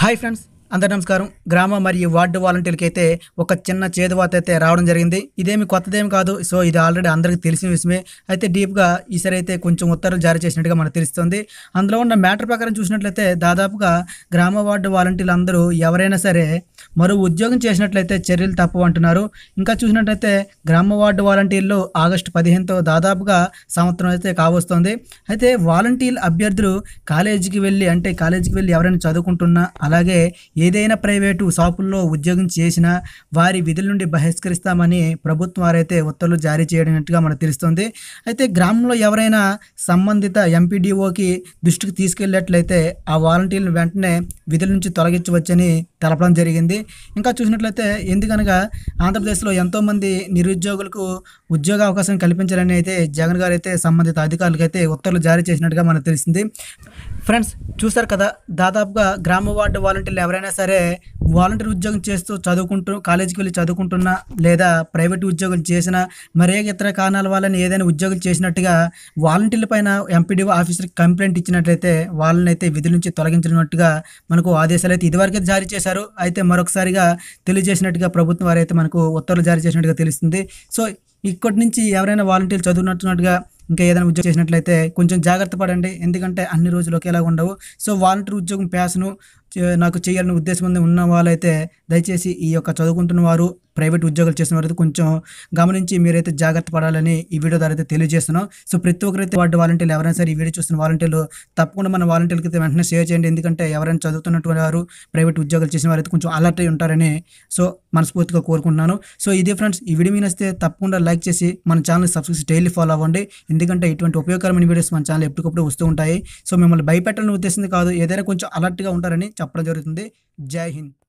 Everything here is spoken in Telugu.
ഹായ് ഫ്രണ്ട്സ് అందరు నమస్కారం గ్రామ మరియు వార్డు వాలంటీర్కి అయితే ఒక చిన్న చేదువాత అయితే రావడం జరిగింది ఇదేమి కొత్తదేమి కాదు సో ఇది ఆల్రెడీ అందరికీ తెలిసిన విషయమే అయితే డీప్గా ఈసారి అయితే కొంచెం ఉత్తర్వులు జారీ చేసినట్టుగా మనకు తెలుస్తుంది అందులో ఉన్న మ్యాటర్ ప్రకారం చూసినట్లయితే దాదాపుగా గ్రామ వార్డు వాలంటీర్లు అందరూ ఎవరైనా సరే మరో ఉద్యోగం చేసినట్లయితే చర్యలు తప్పు అంటున్నారు ఇంకా చూసినట్లయితే గ్రామ వార్డు వాలంటీర్లు ఆగస్టు పదిహేనుతో దాదాపుగా సంవత్సరం అయితే కావస్తుంది అయితే వాలంటీర్ అభ్యర్థులు కాలేజీకి వెళ్ళి అంటే కాలేజీకి వెళ్ళి ఎవరైనా చదువుకుంటున్నా అలాగే ఏదైనా ప్రైవేటు షాపుల్లో ఉద్యోగం చేసినా వారి విధుల నుండి బహిష్కరిస్తామని ప్రభుత్వం వారైతే ఉత్తర్వులు జారీ చేయడినట్టుగా మనకు తెలుస్తుంది అయితే గ్రామంలో ఎవరైనా సంబంధిత ఎంపీడీఓకి దృష్టికి తీసుకెళ్లినట్లయితే ఆ వాలంటీర్లు వెంటనే విధుల నుంచి తొలగించవచ్చని తెలపడం జరిగింది ఇంకా చూసినట్లయితే ఎందుకనగా ఆంధ్రప్రదేశ్లో ఎంతోమంది నిరుద్యోగులకు ఉద్యోగ అవకాశం కల్పించాలని అయితే జగన్ గారు అయితే సంబంధిత అధికారులకు అయితే ఉత్తర్వులు జారీ చేసినట్టుగా మనకు తెలిసింది ఫ్రెండ్స్ చూసారు కదా దాదాపుగా గ్రామ వార్డు వాలంటీర్లు ఎవరైనా సరే వాలంటీర్ ఉద్యోగం చేస్తూ చదువుకుంటూ కాలేజీకి వెళ్ళి చదువుకుంటున్నా లేదా ప్రైవేట్ ఉద్యోగాలు చేసినా మరే ఇతర కారణాల వాళ్ళని ఏదైనా ఉద్యోగం చేసినట్టుగా వాలంటీర్ల పైన ఎంపీడీఓ ఆఫీసర్కి కంప్లైంట్ ఇచ్చినట్లయితే వాళ్ళని అయితే విధుల నుంచి తొలగించినట్టుగా మనకు ఆదేశాలు అయితే ఇదివరకే జారీ చేశారు అయితే మరొకసారిగా తెలియజేసినట్టుగా ప్రభుత్వం వారైతే మనకు ఉత్తర్వులు జారీ చేసినట్టుగా తెలుస్తుంది సో ఇక్కడి నుంచి ఎవరైనా వాలంటీర్లు చదువునట్టున్నట్టుగా ఇంకా ఏదైనా ఉద్యోగం చేసినట్లయితే కొంచెం జాగ్రత్త పడండి ఎందుకంటే అన్ని రోజులు ఒకేలాగా ఉండవు సో వాలంటీర్ ఉద్యోగం ప్యాస్ను నాకు చేయాలని ఉద్దేశం ఉంది ఉన్న వాళ్ళైతే దయచేసి ఈ యొక్క చదువుకుంటున్న వారు ప్రైవేట్ ఉద్యోగాలు చేసిన వారైతే కొంచెం గమనించి మీరైతే జాగ్రత్త పడాలని ఈ వీడియో ద్వారా అయితే తెలియజేస్తున్నాం సో ప్రతి ఒక్కరైతే వాటి వాలంటీర్లు ఎవరైనా సరే ఈ వీడియో చూస్తున్న వాలంటీర్లు తప్పకుండా మన వాలంటీర్లకి అయితే వెంటనే షేర్ చేయండి ఎందుకంటే ఎవరైనా చదువుతున్నటువంటి వారు ప్రైవేట్ ఉద్యోగాలు చేసిన వారైతే కొంచెం అలర్ట్ అయి ఉంటారని సో మనస్ఫూర్తిగా కోరుకుంటున్నాను సో ఇదే ఫ్రెండ్స్ ఈ వీడియో వస్తే తప్పకుండా లైక్ చేసి మన ఛానల్ని సబ్స్క్రైబ్ డైలీ ఫాలో అవ్వండి ఎందుకంటే ఇటువంటి ఉపయోగకరమైన వీడియోస్ మన ఛానల్ ఎప్పటికప్పుడు వస్తూ ఉంటాయి సో మిమ్మల్ని భయపెట్టాలని ఉద్దేశం కాదు ఏదైనా కొంచెం అలర్ట్గా ఉంటారని చెప్పడం జరుగుతుంది జై హింద్